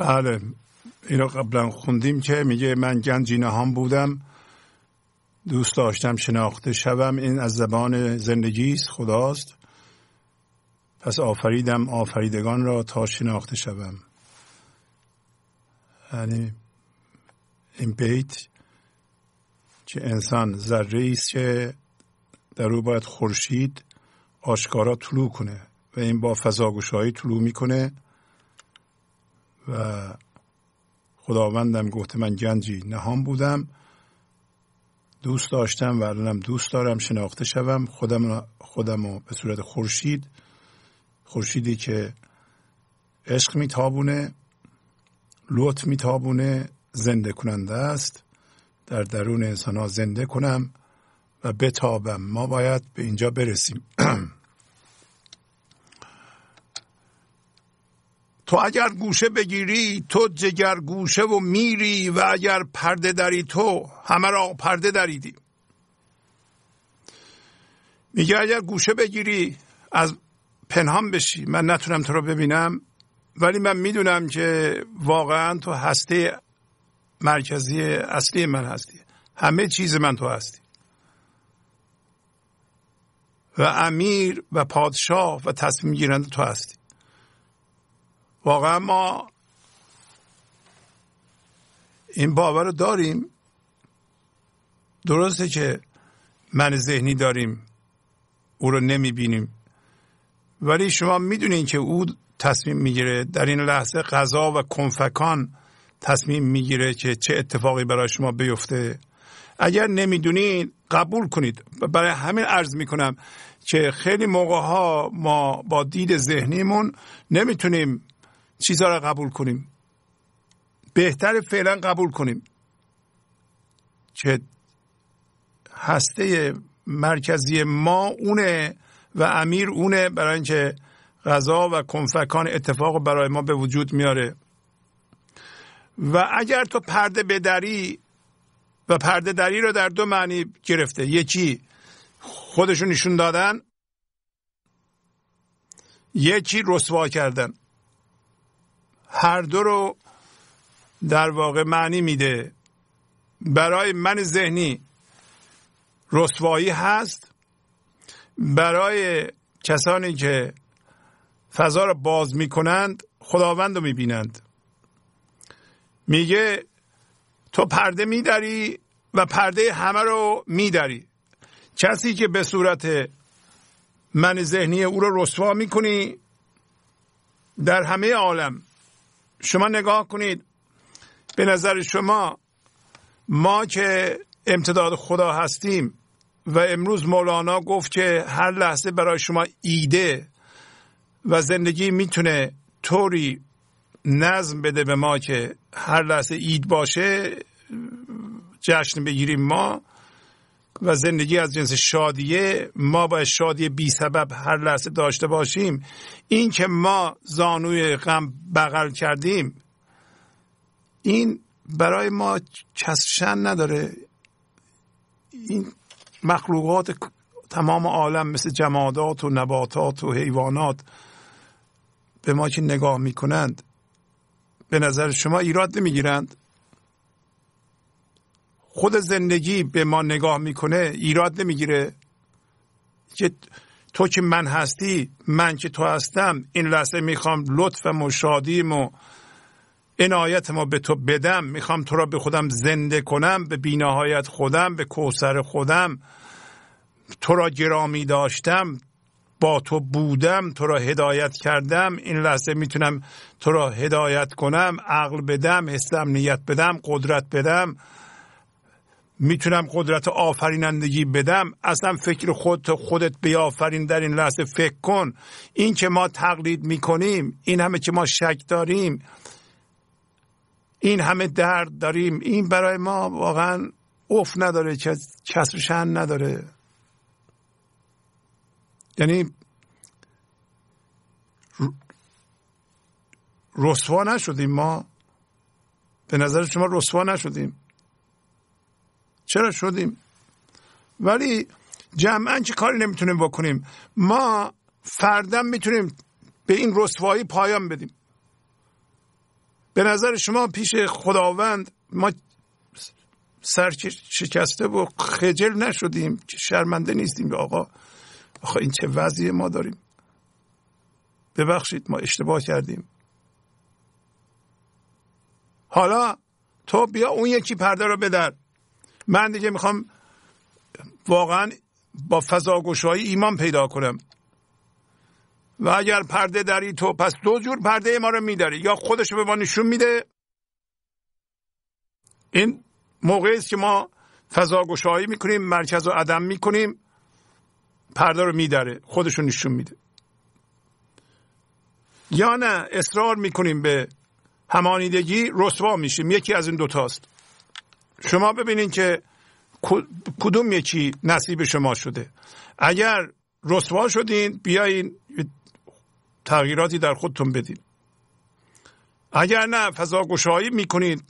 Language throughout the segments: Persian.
بله اینو قبلا خوندیم که میگه من گنج هم بودم دوست داشتم شناخته شوم این از زبان زندگی است خداست پس آفریدم آفریدگان را تا شناخته شوم یعنی این بیت که انسان ذره است که در او باید خورشید آشکارا طلوع کنه و این با فضاگوشایی طلوع میکنه و خداوندم گفته من گنجی نهان بودم دوست داشتم و الانم دوست دارم شناخته شوم خودم خودمو به صورت خورشید خورشیدی که عشق میتابونه لطف میتابونه زنده کننده است در درون انسان ها زنده کنم و بتابم ما باید به اینجا برسیم تو اگر گوشه بگیری تو جگر گوشه و میری و اگر پرده دری تو همه را پرده دریدی میگه اگر گوشه بگیری از پنهان بشی من نتونم تو رو ببینم ولی من میدونم که واقعا تو هسته مرکزی اصلی من هستی همه چیز من تو هستی و امیر و پادشاه و تصمیم گیرند تو هستی واقعا ما این باور رو داریم درسته که من ذهنی داریم او رو نمیبینیم ولی شما میدونین که او تصمیم میگیره در این لحظه غذا و کنفکان تصمیم میگیره که چه اتفاقی برای شما بیفته اگر نمیدونید قبول کنید برای همین عرض میکنم که خیلی موقع ها ما با دید ذهنیمون نمیتونیم چیزها را قبول کنیم بهتر فعلا قبول کنیم که هسته مرکزی ما اونه و امیر اونه برای اینکه غذا و کنفکان اتفاق برای ما به وجود میاره و اگر تو پرده بدری و پرده دری رو در دو معنی گرفته یکی خودشون نشون دادن یکی رسوا کردن هر دو رو در واقع معنی میده برای من ذهنی رسوایی هست برای کسانی که فضا را باز میکنند خداوند رو میبینند میگه تو پرده میدری و پرده همه رو میدری کسی که به صورت من ذهنی او رو رسوا میکنی در همه عالم شما نگاه کنید به نظر شما ما که امتداد خدا هستیم و امروز مولانا گفت که هر لحظه برای شما ایده و زندگی میتونه طوری نظم بده به ما که هر لحظه اید باشه جشن بگیریم ما و زندگی از جنس شادیه ما باید شادی بی سبب هر لحظه داشته باشیم این که ما زانوی غم بغل کردیم این برای ما شن نداره این مخلوقات تمام عالم مثل جمادات و نباتات و حیوانات به ما که نگاه میکنند به نظر شما ایراد نمیگیرند خود زندگی به ما نگاه میکنه ایراد نمیگیره که تو که من هستی من که تو هستم این لحظه میخوام لطفم و شادیم و عنایتم رو به تو بدم میخوام تو را به خودم زنده کنم به بینهایت خودم به کوسر خودم تو را گرامی داشتم با تو بودم تو را هدایت کردم این لحظه میتونم تو را هدایت کنم عقل بدم حس نیت بدم قدرت بدم میتونم قدرت آفرینندگی بدم اصلا فکر خود خودت بیافرین در این لحظه فکر کن این که ما تقلید میکنیم این همه که ما شک داریم این همه درد داریم این برای ما واقعا اوف نداره کسر شن نداره یعنی رسوا نشدیم ما به نظر شما رسوا نشدیم چرا شدیم ولی جمعا چه کاری نمیتونیم بکنیم ما فردا میتونیم به این رسوایی پایان بدیم به نظر شما پیش خداوند ما سر شکسته و خجل نشدیم که شرمنده نیستیم آقا آخه این چه وضعی ما داریم ببخشید ما اشتباه کردیم حالا تو بیا اون یکی پرده رو بدر من دیگه میخوام واقعا با فضاگوشایی ایمان پیدا کنم و اگر پرده دری تو پس دو جور پرده ما رو میداری یا خودش به ما نشون میده این موقعی است که ما فضاگشایی میکنیم مرکز رو عدم میکنیم پرده رو میداره خودش رو نشون میده یا نه اصرار میکنیم به همانیدگی رسوا میشیم یکی از این دوتاست شما ببینین که کدوم یکی نصیب شما شده اگر رسوا شدین بیاین تغییراتی در خودتون بدین اگر نه فضا گشایی میکنید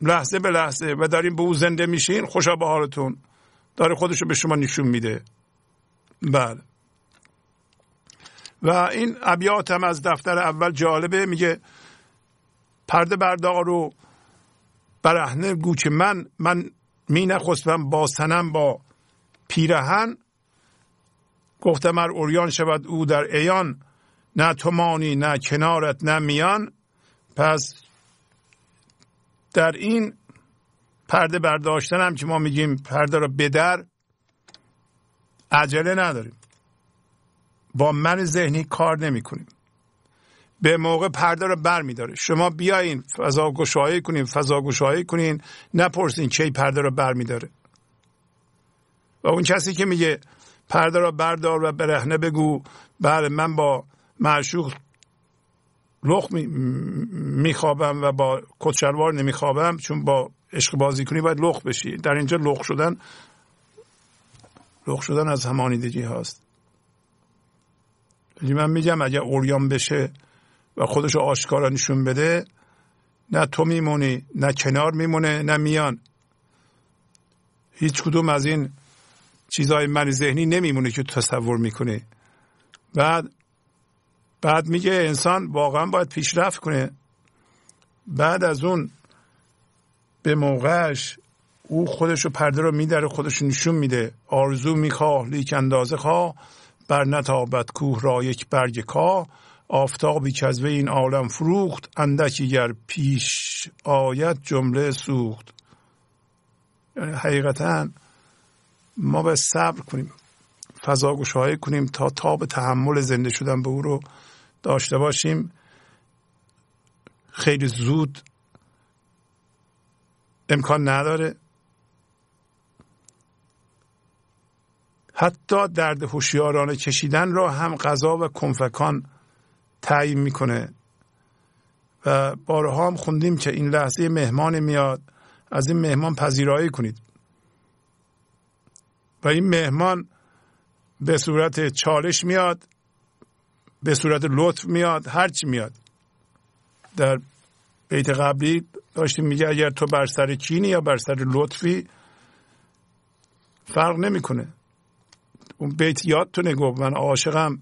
لحظه به لحظه و دارین به او زنده میشین خوشا به حالتون داره خودشو به شما نشون میده بله و این ابیات هم از دفتر اول جالبه میگه پرده بردار رو برهنه که من من می نخسبم با سنم با پیرهن گفتم ار اوریان شود او در ایان نه مانی نه کنارت نه میان پس در این پرده برداشتن هم که ما میگیم پرده را بدر عجله نداریم با من ذهنی کار نمی به موقع پرده رو بر میداره شما بیاین فضا گشایی کنین فضا گشایی کنین نپرسین چه پرده رو بر داره و اون کسی که میگه پرده را بردار و برهنه بگو بله من با معشوق رخ میخوابم و با کتشلوار نمیخوابم چون با عشق بازی کنی باید لخ بشی در اینجا لخ شدن لخ شدن از همانیدگی هاست من میگم اگر اوریان بشه و خودش رو آشکارا نشون بده نه تو میمونی نه کنار میمونه نه میان هیچ کدوم از این چیزهای من ذهنی نمیمونه که تصور میکنه بعد بعد میگه انسان واقعا باید پیشرفت کنه بعد از اون به موقعش او خودش رو پرده رو میدره خودش نشون میده آرزو میخواه... لیک اندازه خواه بر نتابت کوه را یک برگ کاه آفتابی از این عالم فروخت اندکی گر پیش آید جمله سوخت یعنی حقیقتا ما به صبر کنیم فضا گشایی کنیم تا تاب تحمل زنده شدن به او رو داشته باشیم خیلی زود امکان نداره حتی درد هوشیارانه کشیدن را هم غذا و کنفکان تعیین میکنه و بارها هم خوندیم که این لحظه مهمان میاد از این مهمان پذیرایی کنید و این مهمان به صورت چالش میاد به صورت لطف میاد هرچی میاد در بیت قبلی داشتیم میگه اگر تو بر سر کینی یا بر سر لطفی فرق نمیکنه اون بیت یاد تو من عاشقم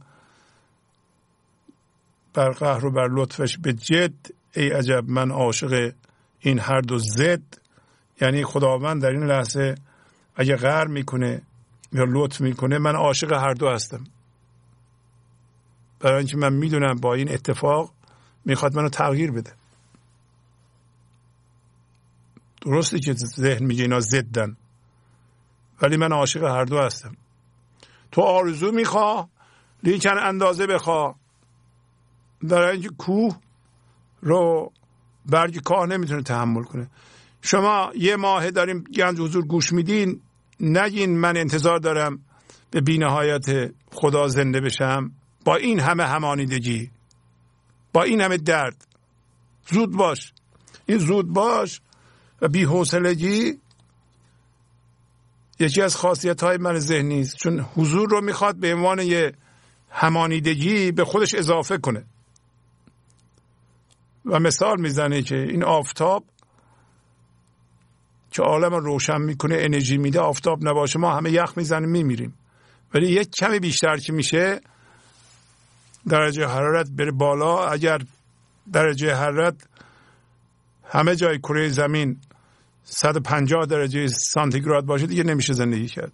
بر قهر و بر لطفش به جد ای عجب من عاشق این هر دو زد یعنی خداوند در این لحظه اگه غر میکنه یا لطف میکنه من عاشق هر دو هستم برای اینکه من میدونم با این اتفاق میخواد منو تغییر بده درسته که ذهن میگه اینا زدن ولی من عاشق هر دو هستم تو آرزو میخوا لیکن اندازه بخوا در اینکه کوه رو برگ کاه نمیتونه تحمل کنه شما یه ماه داریم گنج حضور گوش میدین نگین من انتظار دارم به بینهایت خدا زنده بشم با این همه همانیدگی با این همه درد زود باش این زود باش و بیحوصلگی یکی از خاصیت های من ذهنی است چون حضور رو میخواد به عنوان یه همانیدگی به خودش اضافه کنه و مثال میزنه که این آفتاب که عالم روشن میکنه انرژی میده آفتاب نباشه ما همه یخ میزنیم میمیریم ولی یک کمی بیشتر که میشه درجه حرارت بره بالا اگر درجه حرارت همه جای کره زمین 150 درجه سانتیگراد باشه دیگه نمیشه زندگی کرد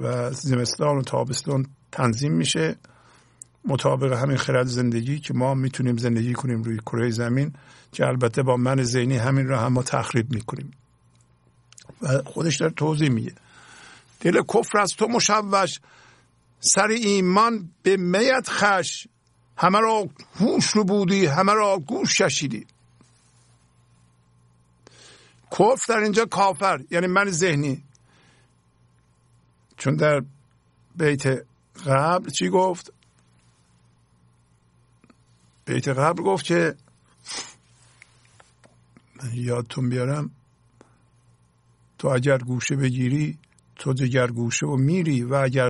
و زمستان و تابستان تنظیم میشه مطابق همین خرد زندگی که ما میتونیم زندگی کنیم روی کره زمین که البته با من ذهنی همین را هم ما تخریب میکنیم و خودش در توضیح میگه دل کفر از تو مشوش سر ایمان به میت خش همه را هوش رو بودی همه را گوش ششیدی کفر در اینجا کافر یعنی من ذهنی چون در بیت قبل چی گفت بیت قبل گفت که من یادتون بیارم تو اگر گوشه بگیری تو دیگر گوشه و میری و اگر